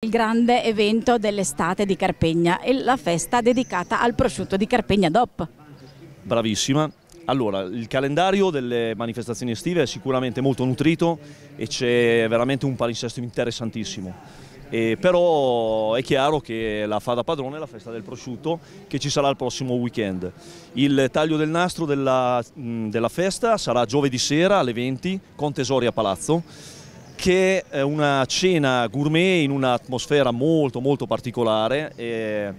Il grande evento dell'estate di Carpegna e la festa dedicata al prosciutto di Carpegna DOP. Bravissima. Allora, il calendario delle manifestazioni estive è sicuramente molto nutrito e c'è veramente un palinsesto interessantissimo. E però è chiaro che la fa da padrone la festa del prosciutto che ci sarà il prossimo weekend. Il taglio del nastro della, della festa sarà giovedì sera alle 20 con Tesori a Palazzo che è eh, una cena gourmet in un'atmosfera molto molto particolare. E,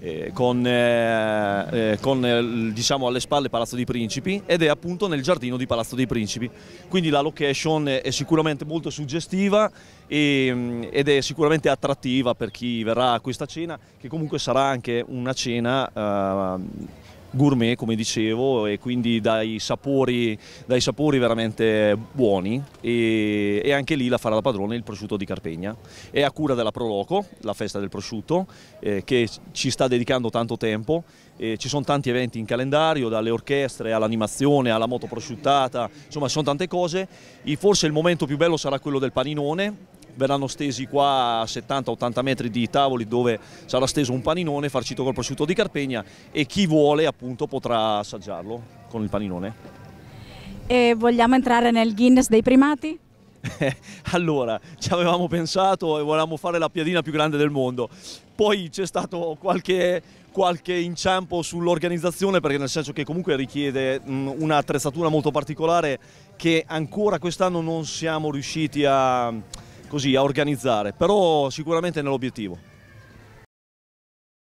e con, eh, eh con eh, diciamo, alle spalle Palazzo dei Principi ed è appunto nel giardino di Palazzo dei Principi. Quindi la location è sicuramente molto suggestiva e, mm, ed è sicuramente attrattiva per chi verrà a questa cena, che comunque sarà anche una cena eh, gourmet come dicevo e quindi dai sapori, dai sapori veramente buoni e, e, anche lì la farà da padrone il prosciutto di Carpegna. È a cura della Proloco, la festa del prosciutto, eh, che ci sta dedicando tanto tempo, eh, ci sono tanti eventi in calendario, dalle orchestre all'animazione, alla moto prosciuttata, insomma ci sono tante cose, e forse il momento più bello sarà quello del paninone verranno stesi qua a 70-80 metri di tavoli dove sarà steso un paninone farcito col prosciutto di Carpegna e chi vuole appunto potrà assaggiarlo con il paninone. E vogliamo entrare nel Guinness dei primati? allora, ci avevamo pensato e volevamo fare la piadina più grande del mondo. Poi c'è stato qualche, qualche inciampo sull'organizzazione perché nel senso che comunque richiede un'attrezzatura molto particolare che ancora quest'anno non siamo riusciti a così a organizzare, però sicuramente nell'obiettivo.